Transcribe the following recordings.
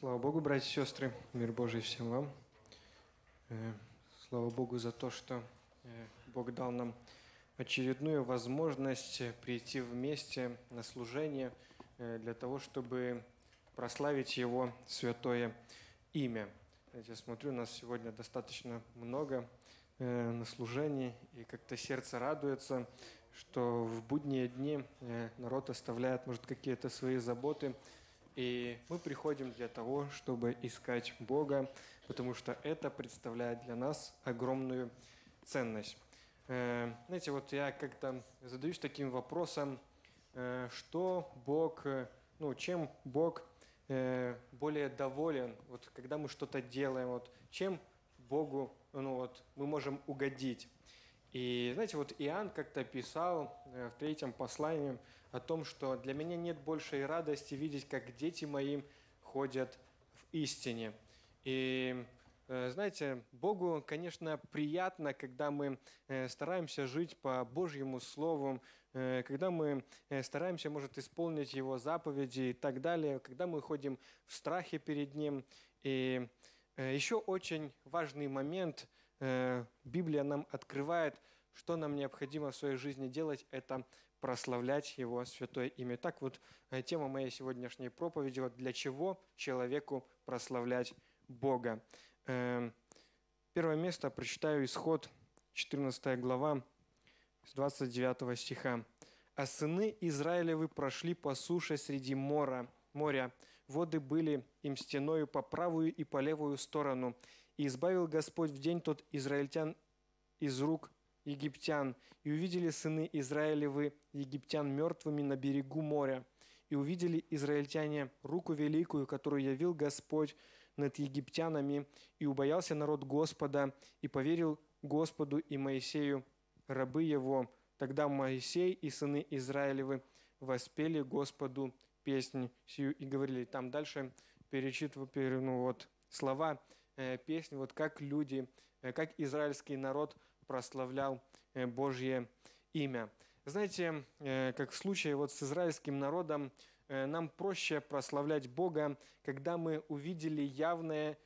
Слава Богу, братья и сестры, мир Божий всем вам. Э, слава Богу за то, что э, Бог дал нам очередную возможность э, прийти вместе на служение для того, чтобы прославить Его святое имя. Я смотрю, нас сегодня достаточно много на служении, и как-то сердце радуется, что в будние дни народ оставляет, может, какие-то свои заботы, и мы приходим для того, чтобы искать Бога, потому что это представляет для нас огромную ценность. Э, знаете, вот я как-то задаюсь таким вопросом, э, что Бог, э, ну, чем Бог более доволен, вот когда мы что-то делаем, вот чем Богу, ну вот, мы можем угодить. И знаете, вот Иоанн как-то писал э, в третьем послании о том, что для меня нет большей радости видеть, как дети моим ходят в истине. И э, знаете, Богу, конечно, приятно, когда мы э, стараемся жить по Божьему Слову, когда мы стараемся, может, исполнить Его заповеди и так далее, когда мы ходим в страхе перед Ним. И еще очень важный момент – Э, Библия нам открывает, что нам необходимо в своей жизни делать, это прославлять Его святое имя. Так вот, э, тема моей сегодняшней проповеди, вот для чего человеку прославлять Бога. Э, первое место прочитаю исход 14 глава с 29 стиха. «А сыны Израилевы прошли по суше среди мора, моря. Воды были им стеною по правую и по левую сторону, и избавил Господь в день тот израильтян из рук египтян, и увидели сыны Израилевы египтян мертвыми на берегу моря. И увидели израильтяне руку великую, которую явил Господь над египтянами, и убоялся народ Господа, и поверил Господу и Моисею, рабы его. Тогда Моисей и сыны Израилевы воспели Господу песнь сию и говорили. Там дальше перечитываю ну, вот, слова Э, песню, вот как люди, э, как израильский народ прославлял э, Божье имя. Знаете, как в случае вот с израильским народом, нам проще прославлять Бога, когда мы увидели явное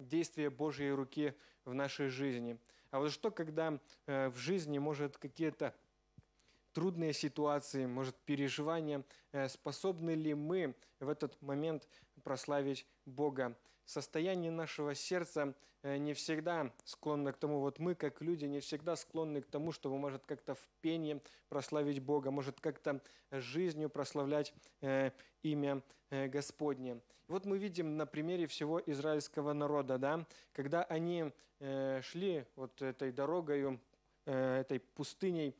действие Божьей руки в нашей жизни. А вот что, когда в жизни, может, какие-то трудные ситуации, может, переживания, способны ли мы в этот момент прославить Бога? состояние нашего сердца э, не всегда склонно к тому, вот мы, как люди, не всегда склонны к тому, чтобы, может, как-то в пении прославить Бога, может, как-то жизнью прославлять э, имя э, Господне. вот мы видим на примере всего израильского народа, да, когда они шли вот этой дорогою, этой пустыней,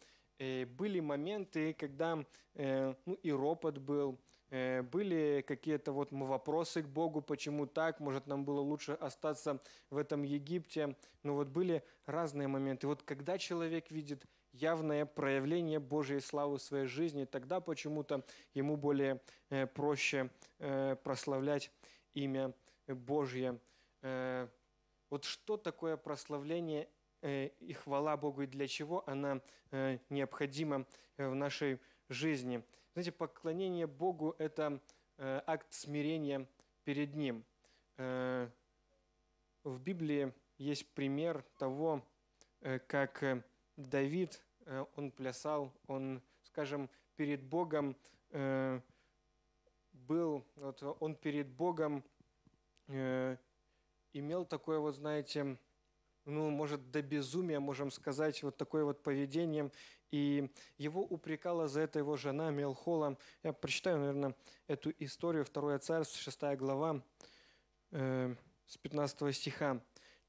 были моменты, когда ну, и ропот был, Э, были какие-то вот вопросы к Богу, почему так, может нам было лучше остаться в этом Египте. Но ну вот были разные моменты. Вот когда человек видит явное проявление Божьей славы в своей жизни, тогда почему-то ему более э, проще э, прославлять имя Божье. Вот что такое прославление и хвала Богу, и для чего она необходима в нашей жизни – знаете, поклонение Богу – это э, акт смирения перед Ним. Э, в Библии есть пример того, э, как э, Давид, э, он плясал, он, скажем, перед Богом э, был, вот он перед Богом э, имел такое вот, знаете, ну, может, до безумия, можем сказать, вот такое вот поведение. И его упрекала за это его жена Мелхола. Я прочитаю, наверное, эту историю, 2 Царств, 6 глава, э, с 15 стиха.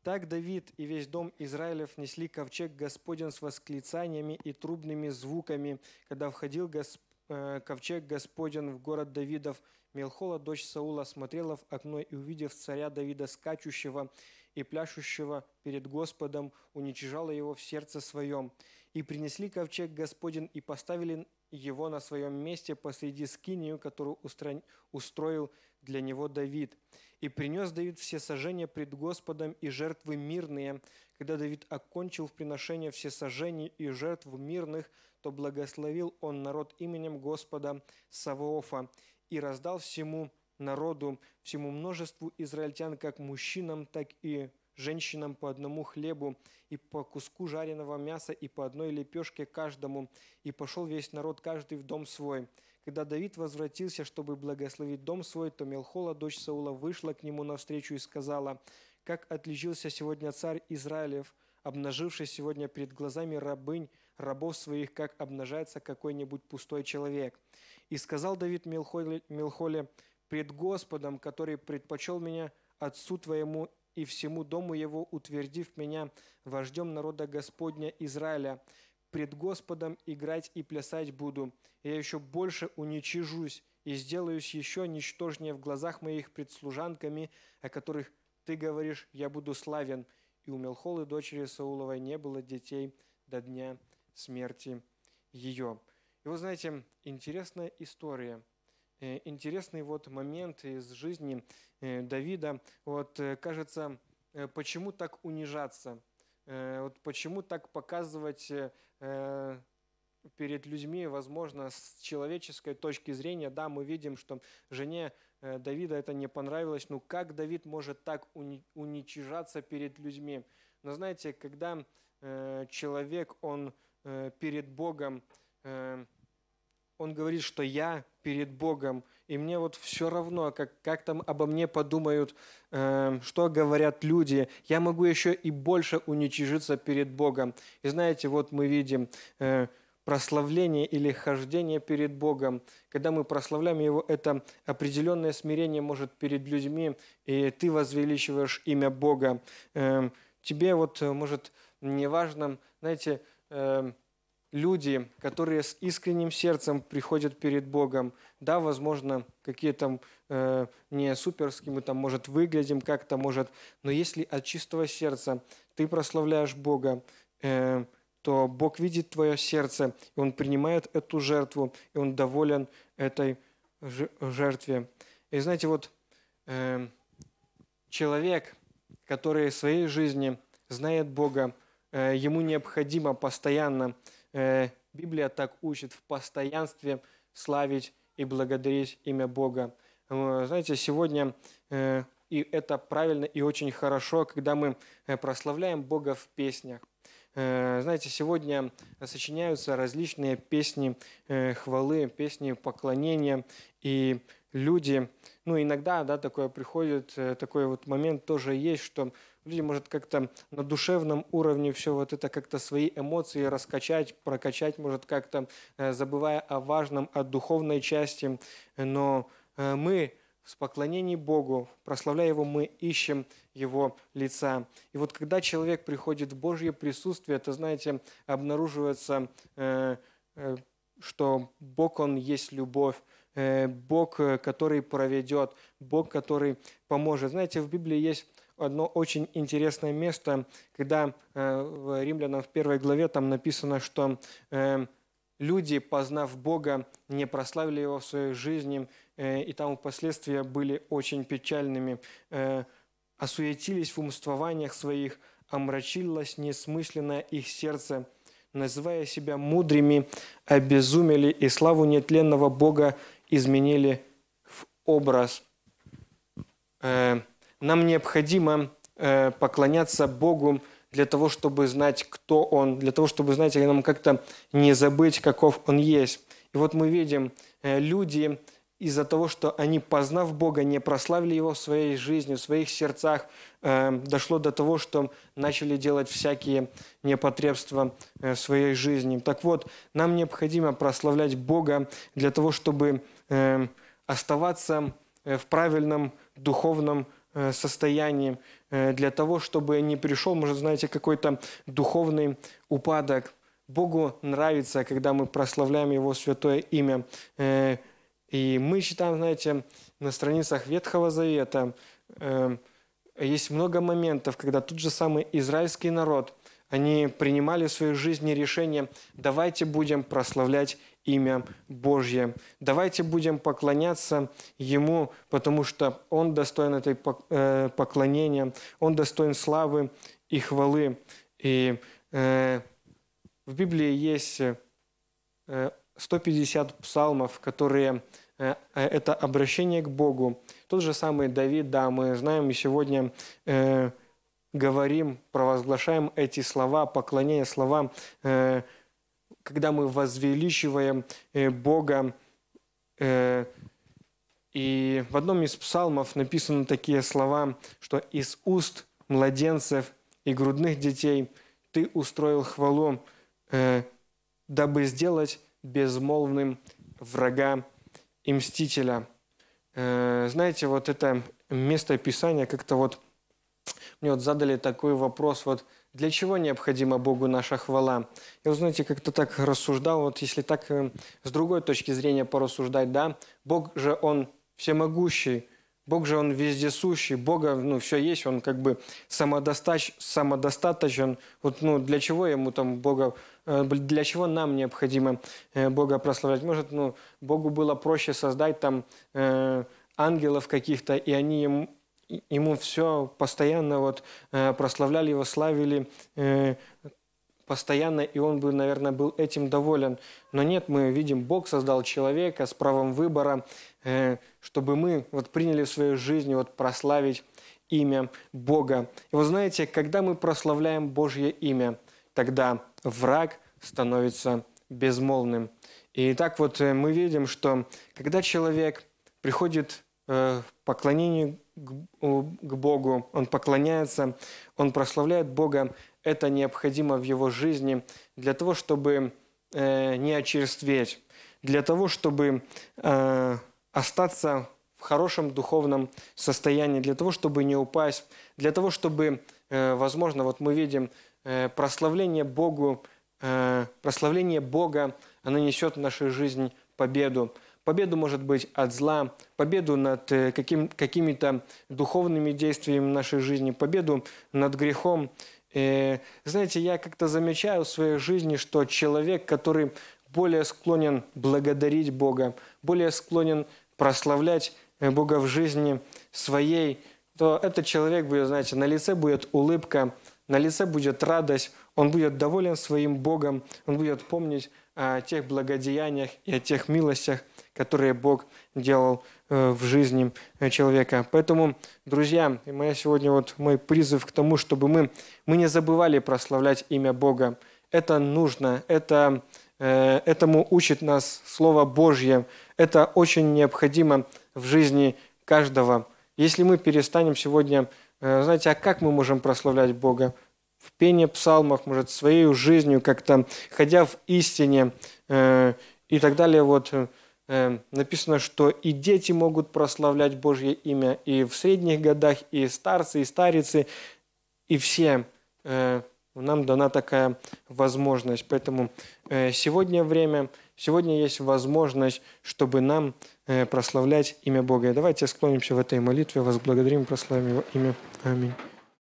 «Так Давид и весь дом Израилев несли ковчег Господен с восклицаниями и трубными звуками, когда входил Госп... Э, ковчег Господен в город Давидов. Мелхола, дочь Саула, смотрела в окно и, увидев царя Давида скачущего, и пляшущего перед Господом, уничижала его в сердце своем. И принесли ковчег Господень и поставили его на своем месте посреди скинию, которую устроил для него Давид. И принес Давид все сожжения пред Господом и жертвы мирные. Когда Давид окончил в приношение все сожжения и жертв мирных, то благословил он народ именем Господа Савоофа и раздал всему народу, всему множеству израильтян, как мужчинам, так и женщинам по одному хлебу и по куску жареного мяса и по одной лепешке каждому. И пошел весь народ, каждый в дом свой. Когда Давид возвратился, чтобы благословить дом свой, то Мелхола, дочь Саула, вышла к нему навстречу и сказала, «Как отличился сегодня царь Израилев, обнаживший сегодня перед глазами рабынь, рабов своих, как обнажается какой-нибудь пустой человек». И сказал Давид Мелхоле, Мелхоле пред Господом, который предпочел меня отцу твоему и всему дому его, утвердив меня вождем народа Господня Израиля. Пред Господом играть и плясать буду. Я еще больше уничижусь и сделаюсь еще ничтожнее в глазах моих пред служанками, о которых ты говоришь, я буду славен». И у Мелхолы, дочери Сауловой, не было детей до дня смерти ее. И вы знаете, интересная история – Э, интересный вот момент из жизни э, Давида. Вот э, кажется, почему так унижаться? Вот почему так показывать перед людьми, возможно, с человеческой точки зрения, да, мы видим, что жене Давида это не понравилось, ну как Давид может так уничижаться перед людьми? Но знаете, когда человек, он перед Богом, он говорит, что я перед Богом, и мне вот все равно, как, как там обо мне подумают, э, что говорят люди, я могу еще и больше уничижиться перед Богом. И знаете, вот мы видим э, прославление или хождение перед Богом. Когда мы прославляем Его, это определенное смирение может перед людьми, и ты возвеличиваешь имя Бога. Э, тебе вот, может, неважно, знаете, э, люди, которые с искренним сердцем приходят перед Богом. Да, возможно, какие то э, не суперские мы там, может, выглядим как-то, может, но если от чистого сердца ты прославляешь Бога, э, то Бог видит твое сердце, и Он принимает эту жертву, и Он доволен этой жертве. И знаете, вот э, человек, который в своей жизни знает Бога, э, ему необходимо постоянно – Э, Библия так учит в постоянстве славить и благодарить имя Бога. Э, знаете, сегодня э, и это правильно и очень хорошо, когда мы прославляем Бога в песнях. Знаете, сегодня сочиняются различные песни хвалы, песни поклонения, и люди, ну иногда, да, такое приходит, такой вот момент тоже есть, что люди, может, как-то на душевном уровне все вот это как-то свои эмоции раскачать, прокачать, может, как-то э, забывая о важном, о духовной части. Но э, мы в поклонении Богу, прославляя Его, мы ищем Его лица. И вот когда человек приходит в Божье присутствие, то, знаете, обнаруживается, э, что Бог, Он есть любовь, Бог, который проведет, Бог, который поможет. Знаете, в Библии есть одно очень интересное место, когда э, в Римлянам в первой главе там написано, что э, люди, познав Бога, не прославили Его в своей жизни, э, и там последствия были очень печальными. Осуетились в умствованиях своих, омрачилось несмысленно их сердце, называя себя мудрыми, обезумели и славу нетленного Бога изменили в образ нам необходимо э, поклоняться Богу для того, чтобы знать, кто Он, для того, чтобы знать, или нам как-то не забыть, каков Он есть. И вот мы видим, э, люди из-за того, что они, познав Бога, не прославили Его в своей жизни, в своих сердцах, э, дошло до того, что начали делать всякие непотребства в своей жизни. Так вот, нам необходимо прославлять Бога для того, чтобы оставаться в правильном духовном Э, состоянием, э, для того, чтобы не пришел, может, знаете, какой-то духовный упадок. Богу нравится, когда мы прославляем Его святое имя. Э, и мы читаем, знаете, на страницах Ветхого Завета есть много моментов, когда тот же самый израильский народ, они принимали в своей жизни решение «давайте будем прославлять имя Божье. Давайте будем поклоняться Ему, потому что Он достоин этой э, поклонения, Он достоин славы и хвалы. И э, в Библии есть 150 э, псалмов, которые э, это обращение к Богу. Тот же самый Давид, да, мы знаем и сегодня э, говорим, провозглашаем эти слова, поклонение, слова э, когда мы возвеличиваем э, Бога. Э, и в одном из псалмов написаны такие слова, что «из уст младенцев и грудных детей ты устроил хвалу, э, дабы сделать безмолвным врага и мстителя». Знаете, вот это место Писания как-то вот мне вот задали такой вопрос, вот – для чего необходима Богу наша хвала? Я, вы знаете, как-то так рассуждал, вот если так э, с другой точки зрения порассуждать, да, Бог же Он всемогущий, Бог же Он вездесущий, Бога, ну, все есть, Он как бы самодостач, самодостаточен. Вот, ну, для чего Ему там Бога, э, для чего нам необходимо э, Бога прославлять? Может, ну, Богу было проще создать там ангелов каких-то, и они ему все постоянно вот э, прославляли его, славили э, постоянно, и он бы, наверное, был этим доволен. Но нет, мы видим, Бог создал человека с правом выбора, э, чтобы мы вот приняли в свою жизнь вот прославить имя Бога. И вы знаете, когда мы прославляем Божье имя, тогда враг становится безмолвным. И так вот мы видим, что когда человек приходит в поклонение к Богу, он поклоняется, он прославляет Бога. Это необходимо в его жизни для того, чтобы э, не очерстветь, для того, чтобы э, остаться в хорошем духовном состоянии, для того, чтобы не упасть, для того, чтобы, э, возможно, вот мы видим прославление Богу, прославление Бога, оно несет в нашу жизнь победу победу, может быть, от зла, победу над э, каким, какими-то духовными действиями нашей жизни, победу над грехом. И, э, знаете, я как-то замечаю в своей жизни, что человек, который более склонен благодарить Бога, более склонен прославлять э, Бога в жизни своей, то этот человек будет, знаете, на лице будет улыбка, на лице будет радость, он будет доволен своим Богом, он будет помнить о тех благодеяниях и о тех милостях, которые Бог делал э, в жизни э, человека. Поэтому, друзья, моя сегодня вот мой призыв к тому, чтобы мы, мы не забывали прославлять имя Бога. Это нужно, это, э, этому учит нас Слово Божье. Это очень необходимо в жизни каждого. Если мы перестанем сегодня, знаете, а как мы можем прославлять Бога? в пении псалмах может, своей жизнью как-то, ходя в истине э, и так далее. Вот э, э, написано, что и дети могут прославлять Божье имя и в средних годах, и старцы, и старицы, и все. Э, нам дана такая возможность. Поэтому э, сегодня время, сегодня есть возможность, чтобы нам э, прославлять имя Бога. И давайте склонимся в этой молитве, возблагодарим, прославим Его имя. Аминь.